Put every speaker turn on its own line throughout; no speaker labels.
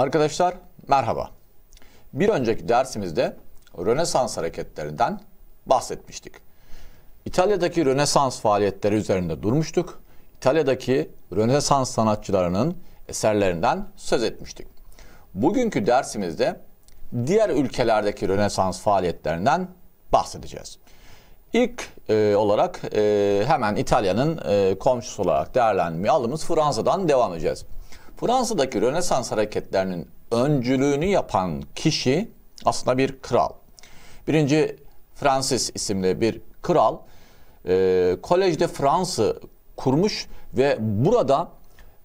Arkadaşlar merhaba. Bir önceki dersimizde Rönesans hareketlerinden bahsetmiştik. İtalya'daki Rönesans faaliyetleri üzerinde durmuştuk. İtalya'daki Rönesans sanatçılarının eserlerinden söz etmiştik. Bugünkü dersimizde diğer ülkelerdeki Rönesans faaliyetlerinden bahsedeceğiz. İlk e, olarak e, hemen İtalya'nın e, komşusu olarak değerlendirmeye aldığımız Fransa'dan devam edeceğiz. Fransa'daki Rönesans hareketlerinin öncülüğünü yapan kişi aslında bir kral. Birinci Francis isimli bir kral e, Collège de kurmuş ve burada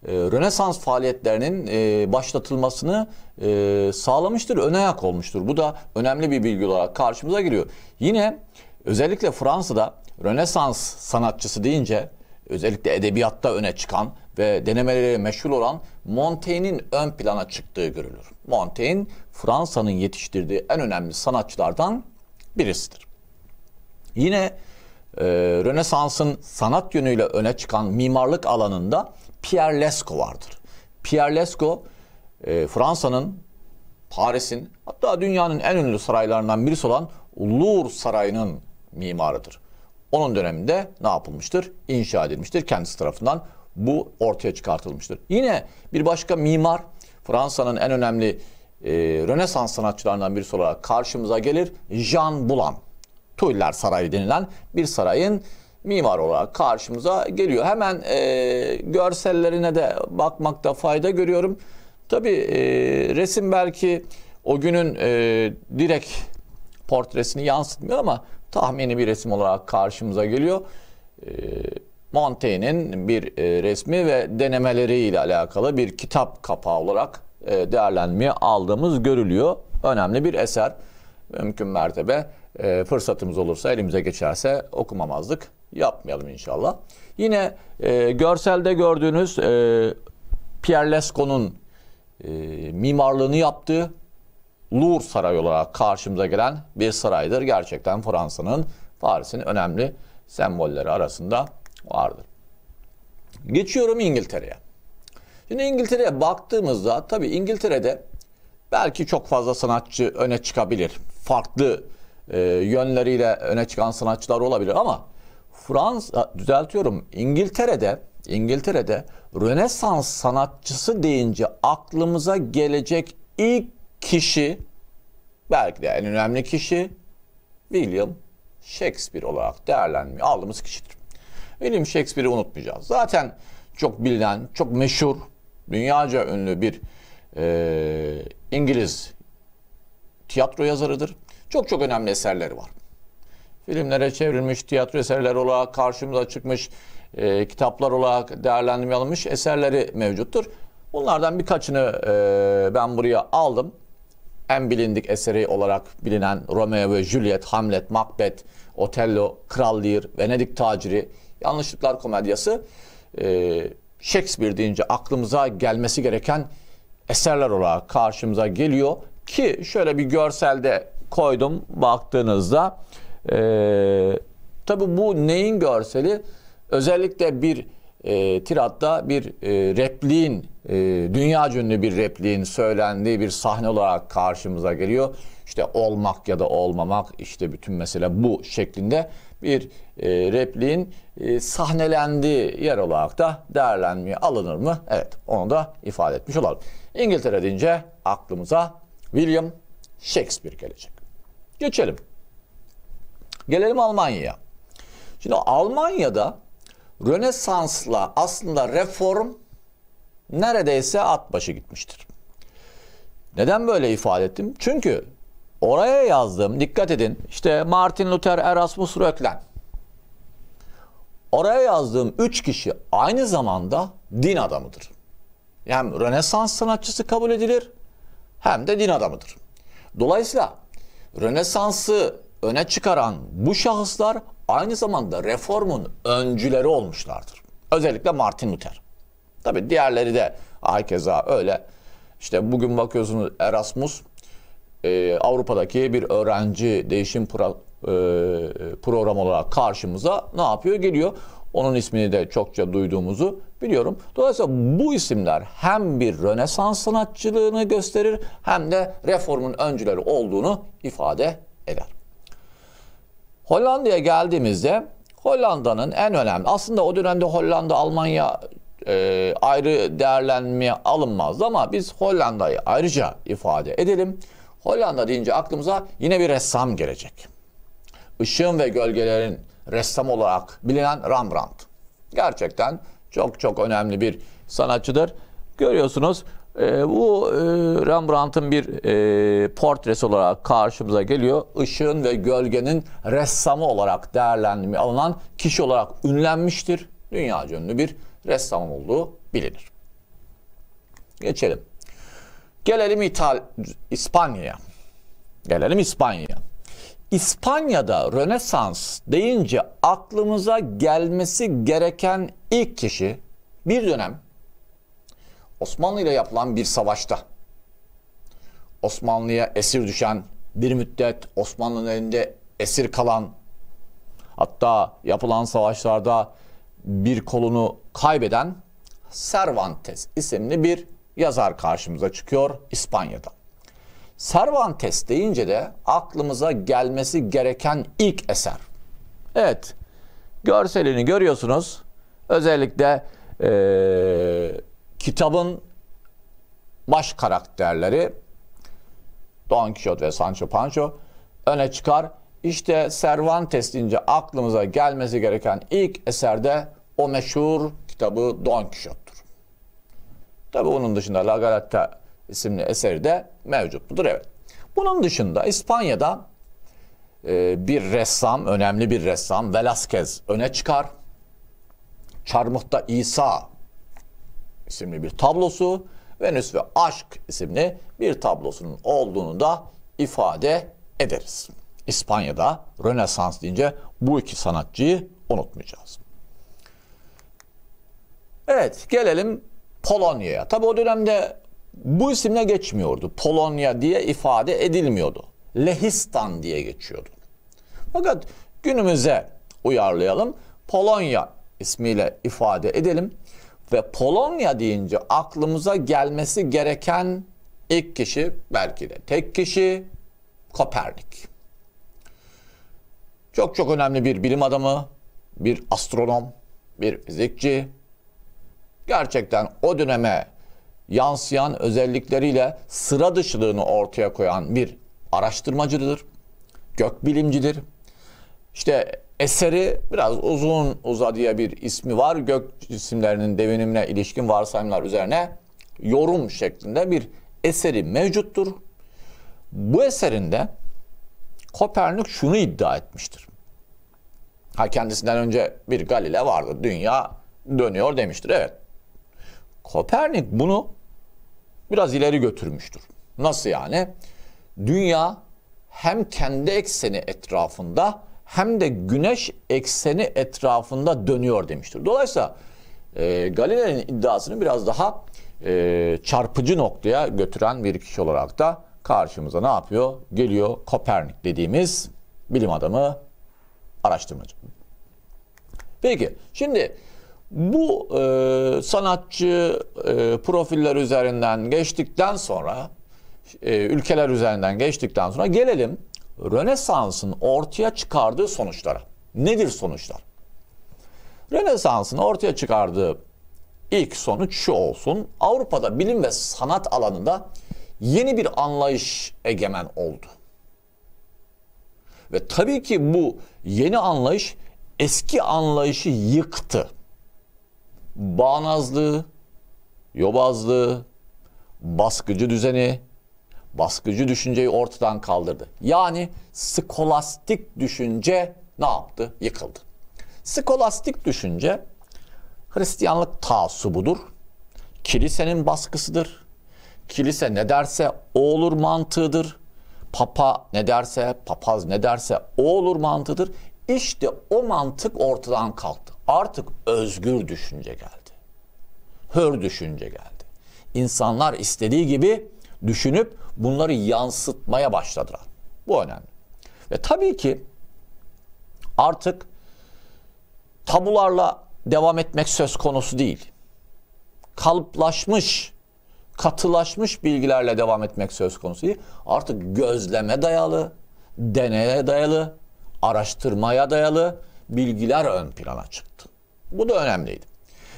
e, Rönesans faaliyetlerinin e, başlatılmasını e, sağlamıştır, öne yak olmuştur. Bu da önemli bir bilgi olarak karşımıza giriyor. Yine özellikle Fransa'da Rönesans sanatçısı deyince özellikle edebiyatta öne çıkan ve denemeleriyle meşhur olan Montaigne'in ön plana çıktığı görülür. Montaigne Fransa'nın yetiştirdiği en önemli sanatçılardan birisidir. Yine e, Rönesans'ın sanat yönüyle öne çıkan mimarlık alanında Pierre Lesco vardır. Pierre Lesco, e, Fransa'nın, Paris'in hatta dünyanın en ünlü saraylarından birisi olan Louvre Sarayı'nın mimarıdır. Onun döneminde ne yapılmıştır? İnşa edilmiştir kendisi tarafından. Bu ortaya çıkartılmıştır. Yine bir başka mimar Fransa'nın en önemli e, Rönesans sanatçılarından birisi olarak karşımıza gelir Jean Bulan. Tuiler Sarayı denilen bir sarayın mimar olarak karşımıza geliyor. Hemen e, görsellerine de bakmakta fayda görüyorum. Tabi e, resim belki o günün e, direkt portresini yansıtmıyor ama tahmini bir resim olarak karşımıza geliyor. E, Montaigne'in bir e, resmi ve denemeleriyle alakalı bir kitap kapağı olarak e, değerlenmeye aldığımız görülüyor. Önemli bir eser. Mümkün mertebe e, fırsatımız olursa elimize geçerse okumamazlık yapmayalım inşallah. Yine e, görselde gördüğünüz e, Pierre Lescaut'un e, mimarlığını yaptığı Louvre Sarayı olarak karşımıza gelen bir saraydır. Gerçekten Fransa'nın, Paris'in önemli sembolleri arasında vardır. Geçiyorum İngiltere'ye. Şimdi İngiltere'ye baktığımızda tabii İngiltere'de belki çok fazla sanatçı öne çıkabilir. Farklı e, yönleriyle öne çıkan sanatçılar olabilir ama Fransa düzeltiyorum İngiltere'de İngiltere'de Rönesans sanatçısı deyince aklımıza gelecek ilk kişi belki de en önemli kişi William Shakespeare olarak değerlenmiyor. Aldığımız kişidir. William Shakespeare'i unutmayacağız. Zaten çok bilinen, çok meşhur, dünyaca ünlü bir e, İngiliz tiyatro yazarıdır. Çok çok önemli eserleri var. Filmlere çevrilmiş, tiyatro eserleri olarak karşımıza çıkmış, e, kitaplar olarak değerlendirme alınmış eserleri mevcuttur. Bunlardan birkaçını e, ben buraya aldım. En bilindik eseri olarak bilinen Romeo ve Juliet, Hamlet, Macbeth, Otello, Kral Lear, Venedik Taciri, Yanlışlıklar Komedyası e, Shakespeare deyince aklımıza gelmesi gereken eserler olarak karşımıza geliyor. Ki şöyle bir görselde koydum baktığınızda e, tabi bu neyin görseli? Özellikle bir e, tiratta bir e, repliğin, e, dünya cünlü bir repliğin söylendiği bir sahne olarak karşımıza geliyor işte olmak ya da olmamak işte bütün mesele bu şeklinde bir e, repliğin e, sahnelendiği yer olarak da değerlenmeye alınır mı? Evet onu da ifade etmiş olalım. İngiltere deyince aklımıza William Shakespeare gelecek. Geçelim. Gelelim Almanya'ya. Şimdi Almanya'da Rönesans'la aslında reform neredeyse at başı gitmiştir. Neden böyle ifade ettim? Çünkü Oraya yazdım. Dikkat edin. İşte Martin Luther, Erasmus Röcklen. Oraya yazdığım üç kişi aynı zamanda din adamıdır. Hem yani Rönesans sanatçısı kabul edilir hem de din adamıdır. Dolayısıyla Rönesans'ı öne çıkaran bu şahıslar aynı zamanda reformun öncüleri olmuşlardır. Özellikle Martin Luther. Tabi diğerleri de herkese öyle. İşte bugün bakıyorsunuz Erasmus e, Avrupa'daki bir öğrenci değişim pro, e, programı olarak karşımıza ne yapıyor? Geliyor. Onun ismini de çokça duyduğumuzu biliyorum. Dolayısıyla bu isimler hem bir Rönesans sanatçılığını gösterir hem de reformun öncüleri olduğunu ifade eder. Hollanda'ya geldiğimizde Hollanda'nın en önemli aslında o dönemde Hollanda, Almanya e, ayrı değerlenmeye alınmazdı ama biz Hollanda'yı ayrıca ifade edelim. Hollanda deyince aklımıza yine bir ressam gelecek. Işığın ve gölgelerin ressam olarak bilinen Rembrandt. Gerçekten çok çok önemli bir sanatçıdır. Görüyorsunuz e, bu e, Rembrandt'ın bir e, portresi olarak karşımıza geliyor. Işığın ve gölgenin ressamı olarak değerlendirme alınan kişi olarak ünlenmiştir. Dünya ünlü bir ressam olduğu bilinir. Geçelim. Gelelim İtal İspanya'ya. Gelelim İspanya'ya. İspanya'da Rönesans deyince aklımıza gelmesi gereken ilk kişi bir dönem Osmanlı ile yapılan bir savaşta Osmanlı'ya esir düşen bir müddet Osmanlı'nın elinde esir kalan hatta yapılan savaşlarda bir kolunu kaybeden Cervantes isimli bir yazar karşımıza çıkıyor İspanya'da. Cervantes deyince de aklımıza gelmesi gereken ilk eser. Evet, görselini görüyorsunuz. Özellikle ee, kitabın baş karakterleri Don Quixote ve Sancho Pancho öne çıkar. İşte Cervantes deyince aklımıza gelmesi gereken ilk eserde o meşhur kitabı Don Quixote. Tabi onun dışında La Galatta isimli eseri de mevcut. Budur evet. Bunun dışında İspanya'da e, bir ressam, önemli bir ressam Velázquez öne çıkar. Çarmıhta İsa isimli bir tablosu, Venüs ve Aşk isimli bir tablosunun olduğunu da ifade ederiz. İspanya'da Rönesans deyince bu iki sanatçıyı unutmayacağız. Evet gelelim Polonya'ya. Tabi o dönemde bu isimle geçmiyordu. Polonya diye ifade edilmiyordu. Lehistan diye geçiyordu. Fakat günümüze uyarlayalım. Polonya ismiyle ifade edelim ve Polonya deyince aklımıza gelmesi gereken ilk kişi belki de tek kişi Kopernik. Çok çok önemli bir bilim adamı, bir astronom, bir fizikçi, gerçekten o döneme yansıyan özellikleriyle sıra dışılığını ortaya koyan bir araştırmacıdır. Gökbilimcidir. İşte eseri biraz uzun uzadıya bir ismi var. Gök cisimlerinin devinimine ilişkin varsayımlar üzerine yorum şeklinde bir eseri mevcuttur. Bu eserinde Kopernik şunu iddia etmiştir. Ha kendisinden önce bir Galile vardı. Dünya dönüyor demiştir. Evet Kopernik bunu biraz ileri götürmüştür. Nasıl yani? Dünya hem kendi ekseni etrafında hem de güneş ekseni etrafında dönüyor demiştir. Dolayısıyla e, Galileo'nun iddiasını biraz daha e, çarpıcı noktaya götüren bir kişi olarak da karşımıza ne yapıyor? Geliyor Kopernik dediğimiz bilim adamı araştırmacı. Peki şimdi bu e, sanatçı e, profiller üzerinden geçtikten sonra, e, ülkeler üzerinden geçtikten sonra gelelim Rönesans'ın ortaya çıkardığı sonuçlara. Nedir sonuçlar? Rönesans'ın ortaya çıkardığı ilk sonuç şu olsun. Avrupa'da bilim ve sanat alanında yeni bir anlayış egemen oldu. Ve tabii ki bu yeni anlayış eski anlayışı yıktı bağnazlığı, yobazlığı, baskıcı düzeni, baskıcı düşünceyi ortadan kaldırdı. Yani skolastik düşünce ne yaptı? Yıkıldı. Skolastik düşünce Hristiyanlık taassubudur. Kilisenin baskısıdır. Kilise ne derse o olur mantığıdır. Papa ne derse, papaz ne derse o olur mantığıdır. İşte o mantık ortadan kalktı. Artık özgür düşünce geldi. Hür düşünce geldi. İnsanlar istediği gibi düşünüp bunları yansıtmaya başladılar. Bu önemli. Ve tabii ki artık tabularla devam etmek söz konusu değil. Kalıplaşmış, katılaşmış bilgilerle devam etmek söz konusu değil. Artık gözleme dayalı, deneye dayalı, araştırmaya dayalı bilgiler ön plana çıktı. Bu da önemliydi.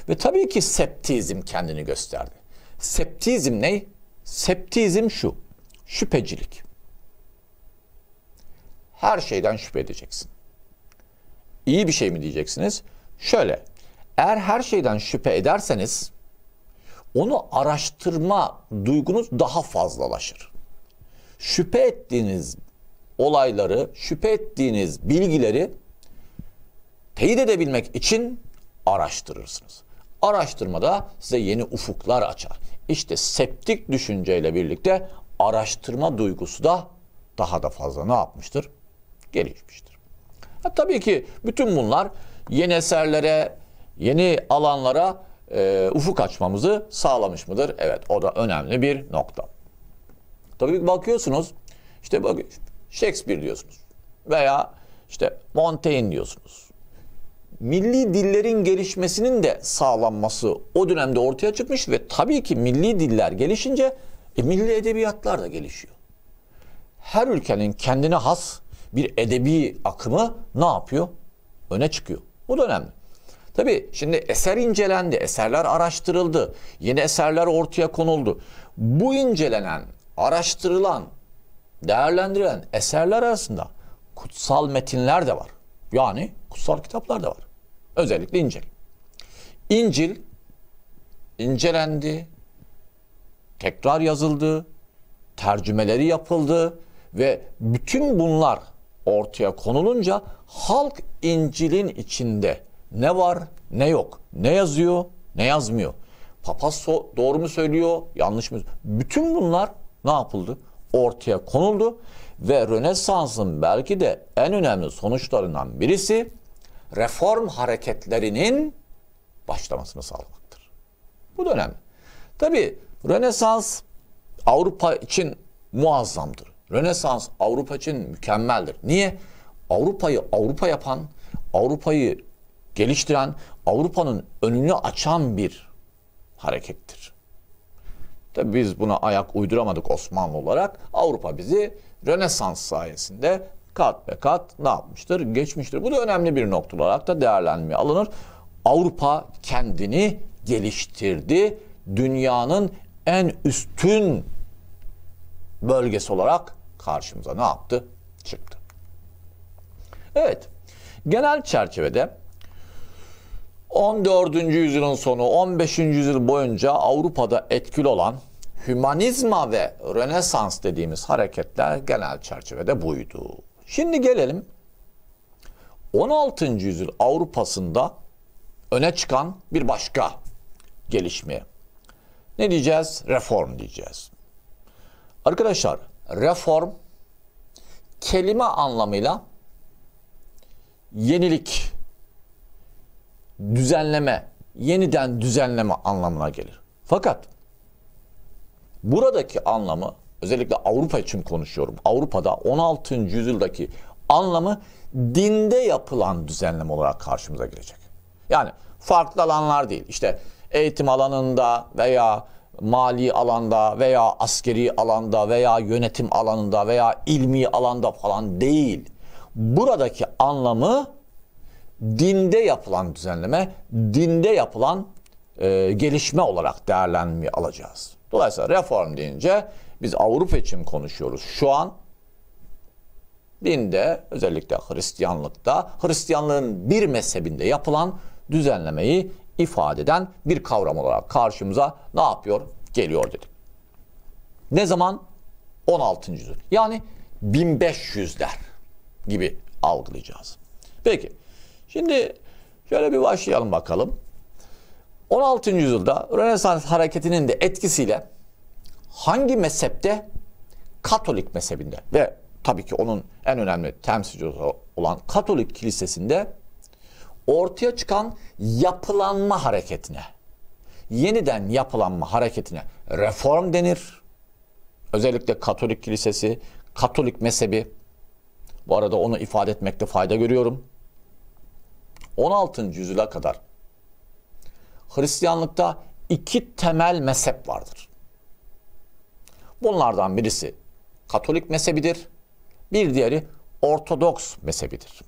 Ve tabii ki septizm kendini gösterdi. Septizm ne? Septizm şu. Şüphecilik. Her şeyden şüphe edeceksin. İyi bir şey mi diyeceksiniz? Şöyle. Eğer her şeyden şüphe ederseniz onu araştırma duygunuz daha fazlalaşır. Şüphe ettiğiniz olayları, şüphe ettiğiniz bilgileri teyit edebilmek için araştırırsınız. Araştırmada size yeni ufuklar açar. İşte septik düşünceyle birlikte araştırma duygusu da daha da fazla ne yapmıştır? Gelişmiştir. Ha, tabii ki bütün bunlar yeni eserlere, yeni alanlara e, ufuk açmamızı sağlamış mıdır? Evet o da önemli bir nokta. Tabii ki bakıyorsunuz işte bak Shakespeare diyorsunuz veya işte Montaigne diyorsunuz milli dillerin gelişmesinin de sağlanması o dönemde ortaya çıkmış ve tabii ki milli diller gelişince e, milli edebiyatlar da gelişiyor. Her ülkenin kendine has bir edebi akımı ne yapıyor? Öne çıkıyor. Bu da önemli. Tabii şimdi eser incelendi, eserler araştırıldı, yeni eserler ortaya konuldu. Bu incelenen, araştırılan, değerlendirilen eserler arasında kutsal metinler de var. Yani kutsal kitaplar da var. Özellikle İncil. İncil incelendi, tekrar yazıldı, tercümeleri yapıldı ve bütün bunlar ortaya konulunca halk İncil'in içinde ne var ne yok, ne yazıyor ne yazmıyor. Papaz so doğru mu söylüyor, yanlış mı? Bütün bunlar ne yapıldı? Ortaya konuldu ve Rönesans'ın belki de en önemli sonuçlarından birisi reform hareketlerinin başlamasını sağlamaktır. Bu dönem. Tabi Rönesans Avrupa için muazzamdır. Rönesans Avrupa için mükemmeldir. Niye? Avrupa'yı Avrupa yapan, Avrupa'yı geliştiren, Avrupa'nın önünü açan bir harekettir. Tabi biz buna ayak uyduramadık Osmanlı olarak. Avrupa bizi Rönesans sayesinde kat be kat ne yapmıştır? Geçmiştir. Bu da önemli bir nokta olarak da değerlenmeye alınır. Avrupa kendini geliştirdi. Dünyanın en üstün bölgesi olarak karşımıza ne yaptı? Çıktı. Evet. Genel çerçevede 14. yüzyılın sonu 15. yüzyıl boyunca Avrupa'da etkili olan hümanizma ve Rönesans dediğimiz hareketler genel çerçevede buydu. Şimdi gelelim 16. yüzyıl Avrupa'sında öne çıkan bir başka gelişmeye. Ne diyeceğiz? Reform diyeceğiz. Arkadaşlar reform kelime anlamıyla yenilik, düzenleme, yeniden düzenleme anlamına gelir. Fakat buradaki anlamı özellikle Avrupa için konuşuyorum. Avrupa'da 16. yüzyıldaki anlamı dinde yapılan düzenleme olarak karşımıza gelecek. Yani farklı alanlar değil. İşte eğitim alanında veya mali alanda veya askeri alanda veya yönetim alanında veya ilmi alanda falan değil. Buradaki anlamı dinde yapılan düzenleme, dinde yapılan e, gelişme olarak değerlenme alacağız. Dolayısıyla reform deyince biz Avrupa için konuşuyoruz. Şu an dinde özellikle Hristiyanlıkta Hristiyanlığın bir mezhebinde yapılan düzenlemeyi ifade eden bir kavram olarak karşımıza ne yapıyor? Geliyor dedim. Ne zaman? 16. yüzyıl. Yani 1500'ler gibi algılayacağız. Peki. Şimdi şöyle bir başlayalım bakalım. 16. yüzyılda Rönesans hareketinin de etkisiyle hangi mezhepte? Katolik mezhebinde ve tabii ki onun en önemli temsilcisi olan Katolik kilisesinde ortaya çıkan yapılanma hareketine, yeniden yapılanma hareketine reform denir. Özellikle Katolik kilisesi, Katolik mezhebi. Bu arada onu ifade etmekte fayda görüyorum. 16. yüzyıla kadar Hristiyanlıkta iki temel mezhep vardır. Bunlardan birisi Katolik mezhebidir. Bir diğeri Ortodoks mezhebidir.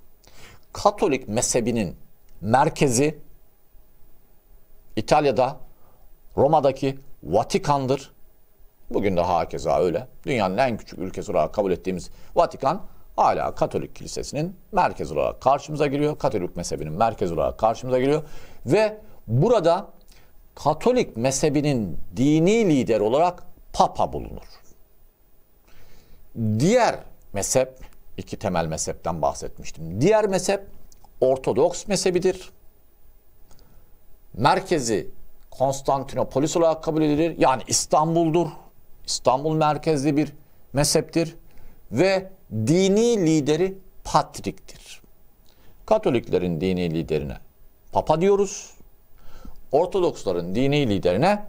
Katolik mezhebinin merkezi İtalya'da Roma'daki Vatikan'dır. Bugün de hakeza öyle. Dünyanın en küçük ülkesi olarak kabul ettiğimiz Vatikan hala Katolik Kilisesi'nin merkezi olarak karşımıza giriyor. Katolik mezhebinin merkezi olarak karşımıza giriyor. Ve burada Katolik mezhebinin dini lider olarak papa bulunur. Diğer mezhep, iki temel mezhepten bahsetmiştim. Diğer mezhep Ortodoks mezhebidir. Merkezi Konstantinopolis olarak kabul edilir. Yani İstanbul'dur. İstanbul merkezli bir mezheptir. Ve dini lideri Patrik'tir. Katoliklerin dini liderine Papa diyoruz. Ortodoksların dini liderine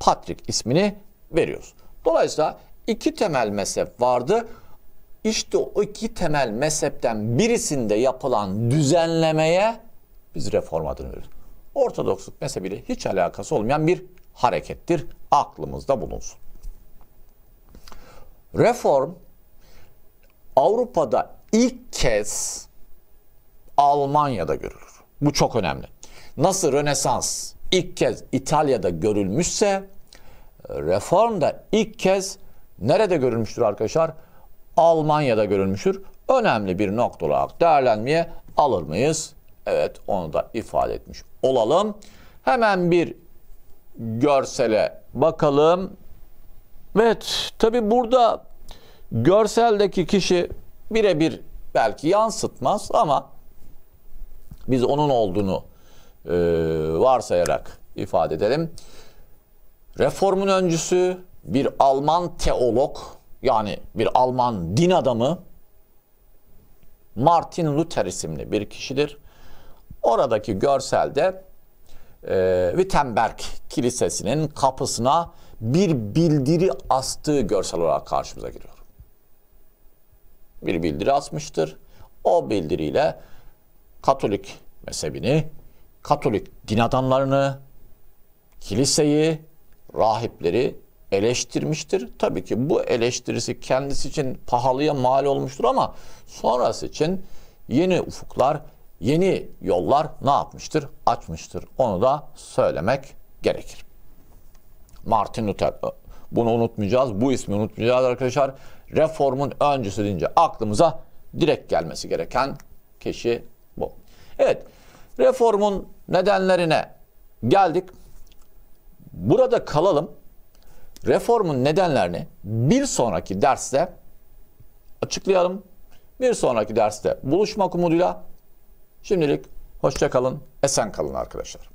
Patrik ismini veriyoruz. Dolayısıyla iki temel mezhep vardı. İşte o iki temel mezhepten birisinde yapılan düzenlemeye biz reform adını veriyoruz. Ortodoksluk mezhebiyle hiç alakası olmayan bir harekettir. Aklımızda bulunsun. Reform Avrupa'da ilk kez Almanya'da görülür. Bu çok önemli. Nasıl Rönesans ilk kez İtalya'da görülmüşse reform da ilk kez nerede görülmüştür arkadaşlar? Almanya'da görülmüştür. Önemli bir nokta olarak değerlenmeye alır mıyız? Evet onu da ifade etmiş olalım. Hemen bir görsele bakalım. Evet tabi burada görseldeki kişi birebir belki yansıtmaz ama biz onun olduğunu e, varsayarak ifade edelim. Reformun öncüsü bir Alman teolog yani bir Alman din adamı Martin Luther isimli bir kişidir. Oradaki görselde e, Wittenberg Kilisesi'nin kapısına bir bildiri astığı görsel olarak karşımıza giriyor. Bir bildiri asmıştır. O bildiriyle Katolik mezhebini, Katolik din adamlarını, kiliseyi rahipleri eleştirmiştir. Tabii ki bu eleştirisi kendisi için pahalıya mal olmuştur ama sonrası için yeni ufuklar, yeni yollar ne yapmıştır? Açmıştır. Onu da söylemek gerekir. Martin Luther bunu unutmayacağız. Bu ismi unutmayacağız arkadaşlar. Reformun öncüsü deyince aklımıza direkt gelmesi gereken kişi bu. Evet. Reformun nedenlerine geldik. Burada kalalım. Reformun nedenlerini bir sonraki derste açıklayalım. Bir sonraki derste buluşmak umuduyla şimdilik hoşça kalın, esen kalın arkadaşlar.